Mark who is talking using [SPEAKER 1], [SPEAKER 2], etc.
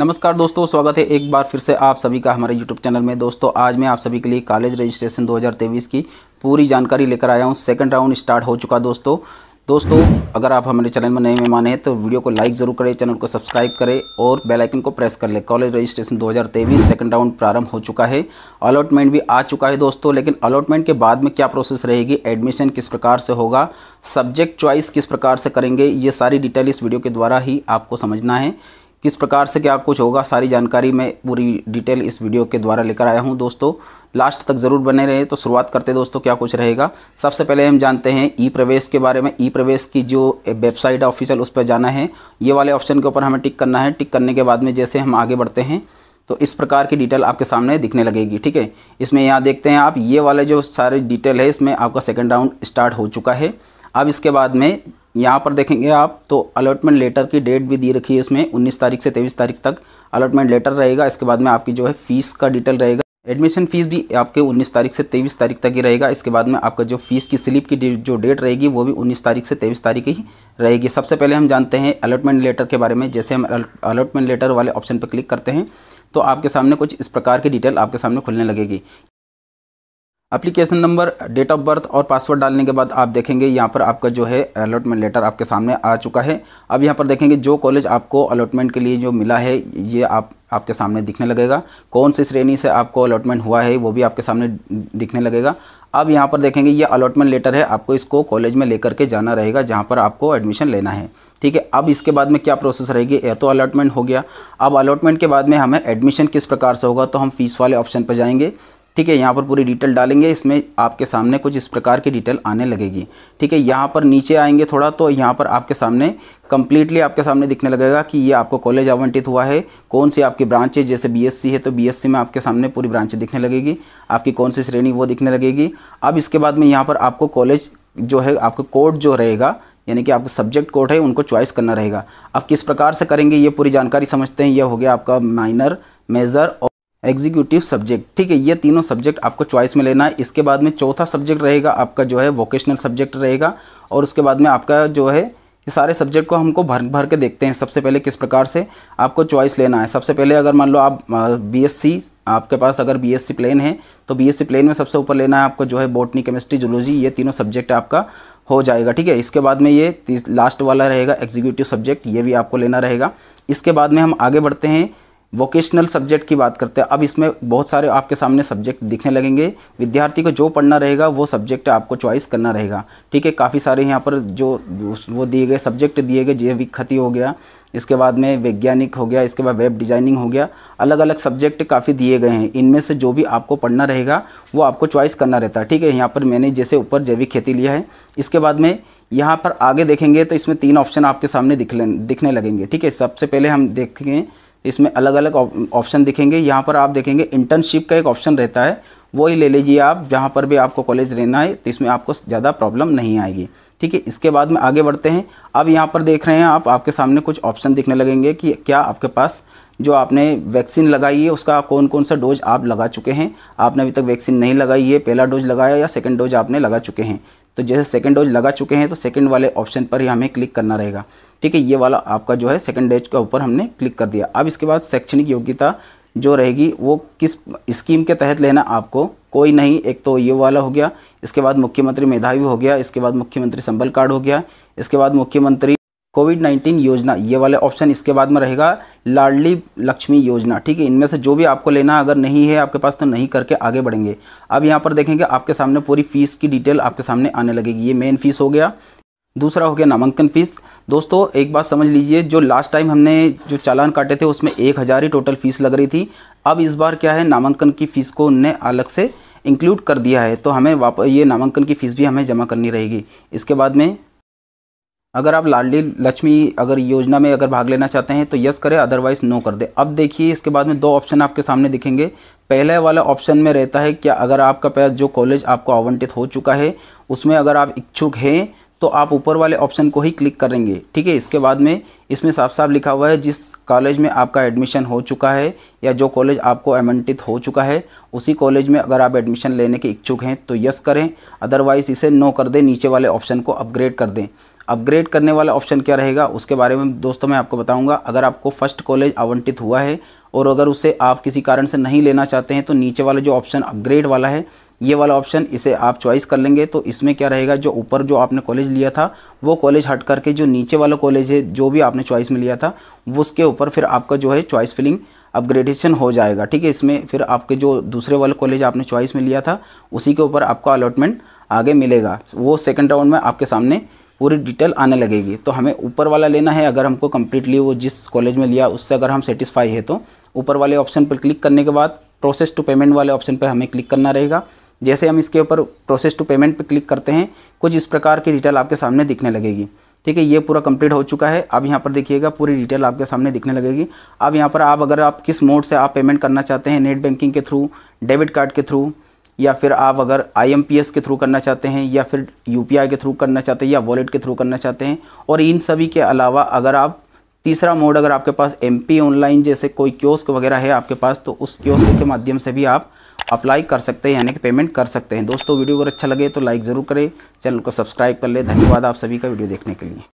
[SPEAKER 1] नमस्कार दोस्तों स्वागत है एक बार फिर से आप सभी का हमारे YouTube चैनल में दोस्तों आज मैं आप सभी के लिए कॉलेज रजिस्ट्रेशन 2023 की पूरी जानकारी लेकर आया हूँ सेकंड राउंड स्टार्ट हो चुका दोस्तों दोस्तों अगर आप हमारे चैनल में नए मेहमान हैं तो वीडियो को लाइक ज़रूर करें चैनल को सब्सक्राइब करें और बेल आइकन को प्रेस कर लें कॉलेज रजिस्ट्रेशन 2023 सेकंड राउंड प्रारंभ हो चुका है अलॉटमेंट भी आ चुका है दोस्तों लेकिन अलॉटमेंट के बाद में क्या प्रोसेस रहेगी एडमिशन किस प्रकार से होगा सब्जेक्ट चॉइस किस प्रकार से करेंगे ये सारी डिटेल इस वीडियो के द्वारा ही आपको समझना है किस प्रकार से क्या कुछ होगा सारी जानकारी मैं पूरी डिटेल इस वीडियो के द्वारा लेकर आया हूँ दोस्तों लास्ट तक ज़रूर बने रहे तो शुरुआत करते दोस्तों क्या कुछ रहेगा सबसे पहले हम जानते हैं ई प्रवेश के बारे में ई प्रवेश की जो वेबसाइट है ऑफिशियल उस पर जाना है ये वाले ऑप्शन के ऊपर हमें टिक करना है टिक करने के बाद में जैसे हम आगे बढ़ते हैं तो इस प्रकार की डिटेल आपके सामने दिखने लगेगी ठीक है इसमें यहाँ देखते हैं आप ये वाले जो सारे डिटेल है इसमें आपका सेकेंड राउंड स्टार्ट हो चुका है अब इसके बाद में यहाँ पर देखेंगे आप तो अलॉटमेंट लेटर की डेट भी दी रखी है इसमें 19 तारीख से 23 तारीख तक अलॉटमेंट लेटर रहेगा इसके बाद में आपकी जो है फ़ीस का डिटेल रहेगा एडमिशन फ़ीस भी आपके 19 तारीख से 23 तारीख तक ही रहेगा इसके बाद में आपका जो फीस की स्लिप की जो डेट रहेगी वो भी 19 तारीख से 23 तारीख ही रहेगी सबसे पहले हम जानते हैं अलॉटमेंट लेटर के बारे में जैसे हम अलॉटमेंट लेटर वाले ऑप्शन पर क्लिक करते हैं तो आपके सामने कुछ इस प्रकार की डिटेल आपके सामने खुलने लगेगी application number date of birth और पासवर्ड डालने के बाद आप देखेंगे यहाँ पर आपका जो है अलॉटमेंट लेटर आपके सामने आ चुका है अब यहाँ पर देखेंगे जो कॉलेज आपको अलॉटमेंट के लिए जो मिला है ये आप आपके सामने दिखने लगेगा कौन सी श्रेणी से आपको अलॉटमेंट हुआ है वो भी आपके सामने दिखने लगेगा अब यहाँ पर देखेंगे ये अलॉटमेंट लेटर है आपको इसको कॉलेज में लेकर के जाना रहेगा जहाँ पर आपको एडमिशन लेना है ठीक है अब इसके बाद में क्या प्रोसेस रहेगी या तो अलॉटमेंट हो गया अब अलॉटमेंट के बाद में हमें एडमिशन किस प्रकार से होगा तो हम फीस वाले ऑप्शन पर जाएंगे ठीक है यहाँ पर पूरी डिटेल डालेंगे इसमें आपके सामने कुछ इस प्रकार की डिटेल आने लगेगी ठीक है यहाँ पर नीचे आएंगे थोड़ा तो यहाँ पर आपके सामने कम्प्लीटली आपके सामने दिखने लगेगा कि ये आपको कॉलेज आवंटित हुआ है कौन सी आपकी ब्रांच है जैसे बी है तो बी में आपके सामने पूरी ब्रांच दिखने लगेगी आपकी कौन सी श्रेणी वो दिखने लगेगी अब इसके बाद में यहाँ पर आपको कॉलेज जो है आपका कोड जो रहेगा यानी कि आपका सब्जेक्ट कोड है उनको चॉइस करना रहेगा अब किस प्रकार से करेंगे ये पूरी जानकारी समझते हैं ये हो गया आपका माइनर मेजर और एग्जीक्यूटिव सब्जेक्ट ठीक है ये तीनों सब्जेक्ट आपको चॉइस में लेना है इसके बाद में चौथा सब्जेक्ट रहेगा आपका जो है वोकेशनल सब्जेक्ट रहेगा और उसके बाद में आपका जो है ये सारे सब्जेक्ट को हमको भर भर के देखते हैं सबसे पहले किस प्रकार से आपको चॉइस लेना है सबसे पहले अगर मान लो आप बी आपके पास अगर बी प्लेन है तो बी प्लेन में सबसे ऊपर लेना है आपको जो है बोटनी केमिस्ट्री जुलोजी ये तीनों सब्जेक्ट आपका हो जाएगा ठीक है इसके बाद में ये लास्ट वाला रहेगा एग्जीक्यूटिव सब्जेक्ट ये भी आपको लेना रहेगा इसके बाद में हम आगे बढ़ते हैं वोकेशनल सब्जेक्ट की बात करते हैं अब इसमें बहुत सारे आपके सामने सब्जेक्ट दिखने लगेंगे विद्यार्थी को जो पढ़ना रहेगा वो सब्जेक्ट आपको चॉइस करना रहेगा ठीक है काफ़ी सारे यहाँ पर जो वो दिए गए सब्जेक्ट दिए गए जैविक खती हो गया इसके बाद में वैज्ञानिक हो गया इसके बाद वेब डिज़ाइनिंग हो गया अलग अलग सब्जेक्ट काफ़ी दिए गए हैं इनमें से जो भी आपको पढ़ना रहेगा वो आपको चॉइस करना रहता है ठीक है यहाँ पर मैंने जैसे ऊपर जैविक खेती लिया है इसके बाद में यहाँ पर आगे देखेंगे तो इसमें तीन ऑप्शन आपके सामने दिखने दिखने लगेंगे ठीक है सबसे पहले हम देखेंगे इसमें अलग अलग ऑप्शन दिखेंगे यहाँ पर आप देखेंगे इंटर्नशिप का एक ऑप्शन रहता है वही ले लीजिए आप जहाँ पर भी आपको कॉलेज रहना है तो इसमें आपको ज़्यादा प्रॉब्लम नहीं आएगी ठीक है इसके बाद में आगे बढ़ते हैं अब यहाँ पर देख रहे हैं आप आपके सामने कुछ ऑप्शन दिखने लगेंगे कि क्या आपके पास जो आपने वैक्सीन लगाई है उसका कौन कौन सा डोज आप लगा चुके हैं आपने अभी तक वैक्सीन नहीं लगाई है पहला डोज लगाया या सेकेंड डोज आपने लगा चुके हैं तो जैसे सेकेंड डोज लगा चुके हैं तो सेकेंड वाले ऑप्शन पर ही हमें क्लिक करना रहेगा ठीक है ये वाला आपका जो है सेकंड डेज के ऊपर हमने क्लिक कर दिया अब इसके बाद शैक्षणिक योग्यता जो रहेगी वो किस स्कीम के तहत लेना आपको कोई नहीं एक तो ये वाला हो गया इसके बाद मुख्यमंत्री मेधावी हो गया इसके बाद मुख्यमंत्री संबल कार्ड हो गया इसके बाद मुख्यमंत्री कोविड 19 योजना ये वाले ऑप्शन इसके बाद में रहेगा लाडली लक्ष्मी योजना ठीक है इनमें से जो भी आपको लेना अगर नहीं है आपके पास तो नहीं करके आगे बढ़ेंगे अब यहाँ पर देखेंगे आपके सामने पूरी फीस की डिटेल आपके सामने आने लगेगी ये मेन फीस हो गया दूसरा हो गया नामांकन फ़ीस दोस्तों एक बात समझ लीजिए जो लास्ट टाइम हमने जो चालान काटे थे उसमें एक हज़ार ही टोटल फ़ीस लग रही थी अब इस बार क्या है नामांकन की फ़ीस को उनने अलग से इंक्लूड कर दिया है तो हमें वाप ये नामांकन की फ़ीस भी हमें जमा करनी रहेगी इसके बाद में अगर आप लाडली लक्ष्मी अगर योजना में अगर भाग लेना चाहते हैं तो यस करें अदरवाइज़ नो कर दें अब देखिए इसके बाद में दो ऑप्शन आपके सामने दिखेंगे पहले वाला ऑप्शन में रहता है क्या अगर आपका पैसा जो कॉलेज आपको आवंटित हो चुका है उसमें अगर आप इच्छुक हैं तो आप ऊपर वाले ऑप्शन को ही क्लिक करेंगे ठीक है इसके बाद में इसमें साफ साफ लिखा हुआ है जिस कॉलेज में आपका एडमिशन हो चुका है या जो कॉलेज आपको आवंटित हो चुका है उसी कॉलेज में अगर आप एडमिशन लेने के इच्छुक हैं तो यस करें अदरवाइज़ इसे नो कर दें नीचे वाले ऑप्शन को अपग्रेड कर दें अपग्रेड करने वाला ऑप्शन क्या रहेगा उसके बारे में दोस्तों मैं आपको बताऊंगा अगर आपको फर्स्ट कॉलेज आवंटित हुआ है और अगर उसे आप किसी कारण से नहीं लेना चाहते हैं तो नीचे वाला जो ऑप्शन अपग्रेड वाला है ये वाला ऑप्शन इसे आप चॉइस कर लेंगे तो इसमें क्या रहेगा जो ऊपर जो आपने कॉलेज लिया था वो कॉलेज हट करके जो नीचे वाला कॉलेज है जो भी आपने चॉइस में लिया था उसके ऊपर फिर आपका जो है चॉइस फिलिंग अपग्रेडेशन हो जाएगा ठीक है इसमें फिर आपके जो दूसरे वाले कॉलेज आपने चॉइस में लिया था उसी के ऊपर आपका अलॉटमेंट आगे मिलेगा वो सेकेंड राउंड में आपके सामने पूरी डिटेल आने लगेगी तो हमें ऊपर वाला लेना है अगर हमको कम्प्लीटली वो जिस कॉलेज में लिया उससे अगर हम सेटिस्फाई है तो ऊपर वाले ऑप्शन पर क्लिक करने के बाद प्रोसेस टू पेमेंट वाले ऑप्शन पर हमें क्लिक करना रहेगा जैसे हम इसके ऊपर प्रोसेस टू पेमेंट पे क्लिक करते हैं कुछ इस प्रकार की डिटेल आपके सामने दिखने लगेगी ठीक है ये पूरा कंप्लीट हो चुका है अब यहाँ पर देखिएगा पूरी डिटेल आपके सामने दिखने लगेगी अब यहाँ पर आप अगर आप किस मोड से आप पेमेंट करना चाहते हैं नेट बैंकिंग के थ्रू डेबिट कार्ड के थ्रू या फिर आप अगर आई के थ्रू करना चाहते हैं या फिर यू के थ्रू करना चाहते हैं या वॉलेट के थ्रू करना चाहते हैं और इन सभी के अलावा अगर आप तीसरा मोड अगर आपके पास एम ऑनलाइन जैसे कोई क्योस्क वगैरह है आपके पास तो उस क्योस्क के माध्यम से भी आप अप्लाई कर सकते हैं यानी कि पेमेंट कर सकते हैं दोस्तों वीडियो अगर अच्छा लगे तो लाइक ज़रूर करें चैनल को सब्सक्राइब कर लें धन्यवाद आप सभी का वीडियो देखने के लिए